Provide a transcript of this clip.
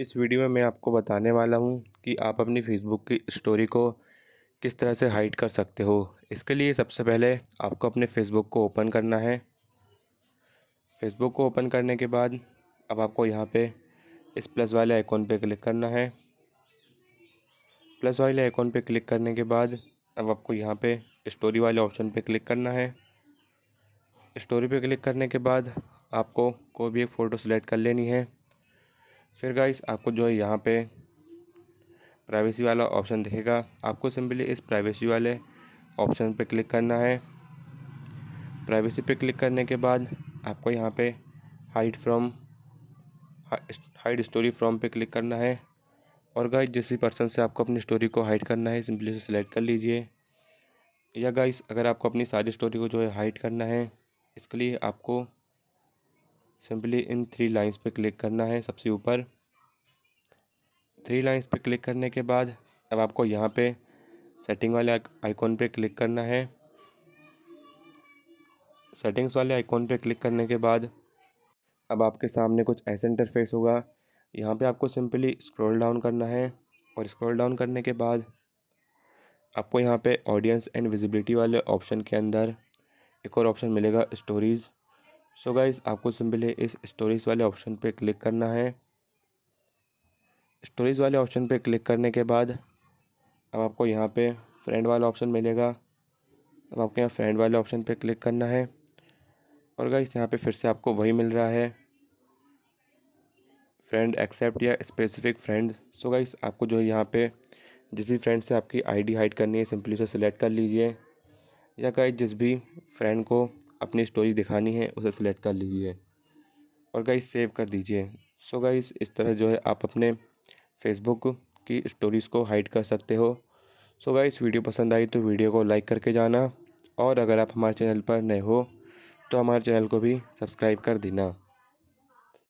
इस वीडियो में मैं आपको बताने वाला हूँ कि आप अपनी फ़ेसबुक की स्टोरी को किस तरह से हाइड कर सकते हो इसके लिए सबसे पहले आपको अपने फ़ेसबुक को ओपन करना है फ़ेसबुक को ओपन करने के बाद अब आपको यहाँ पे इस प्लस वाले आइकॉन पे क्लिक करना है प्लस वाले आइकॉन पे क्लिक करने के बाद अब आपको यहाँ पे स्टोरी वाले ऑप्शन पे क्लिक करना है स्टोरी पे क्लिक करने के बाद आपको कोई भी एक फ़ोटो सेलेक्ट कर लेनी है फिर गाइस आपको जो है यहाँ पे प्राइवेसी वाला ऑप्शन दिखेगा आपको सिंपली इस प्राइवेसी वाले ऑप्शन पे क्लिक करना है प्राइवेसी पे क्लिक करने के बाद आपको यहाँ पे hide from hide story from पे क्लिक करना है और गाइस जिस भी पर्सन से आपको अपनी स्टोरी को हाइड करना है सिंपली सेलेक्ट सिलेक्ट कर लीजिए या गाइस अगर आपको अपनी सारी स्टोरी को जो है हाइड करना है इसके लिए आपको सिंपली इन थ्री लाइंस पे क्लिक करना है सबसे ऊपर थ्री लाइंस पे क्लिक करने के बाद अब आपको यहाँ पे सेटिंग वाले आइकॉन पे क्लिक करना है सेटिंग्स वाले आइकॉन पे क्लिक करने के बाद अब आपके सामने कुछ ऐसा इंटरफेस होगा यहाँ पे आपको सिंपली स्क्रॉल डाउन करना है और स्क्रॉल डाउन करने के बाद आपको यहाँ पे ऑडियंस एंड विजिबिलिटी वाले ऑप्शन के अंदर एक और ऑप्शन मिलेगा स्टोरीज़ सो so गाइज आपको सिंपली इस स्टोरीज़ वाले ऑप्शन पे क्लिक करना है स्टोरीज़ वाले ऑप्शन पे क्लिक करने के बाद अब आपको यहाँ पे फ्रेंड वाला ऑप्शन मिलेगा अब आपको यहाँ फ्रेंड वाले ऑप्शन पे क्लिक करना है और गाइज यहाँ पे फिर से आपको वही मिल रहा है फ्रेंड एक्सेप्ट या स्पेसिफिक फ्रेंड सो गाइज आपको जो है यहाँ पर जिस भी फ्रेंड से आपकी आईडी हाइड करनी है सिंपली उसे सिलेक्ट कर लीजिए या गाइज जिस भी फ्रेंड को अपनी स्टोरी दिखानी है उसे सिलेक्ट कर लीजिए और गाइस सेव कर दीजिए सो गाइस इस तरह जो है आप अपने फेसबुक की स्टोरीज़ को हाइड कर सकते हो सो गाइस वीडियो पसंद आई तो वीडियो को लाइक करके जाना और अगर आप हमारे चैनल पर नए हो तो हमारे चैनल को भी सब्सक्राइब कर देना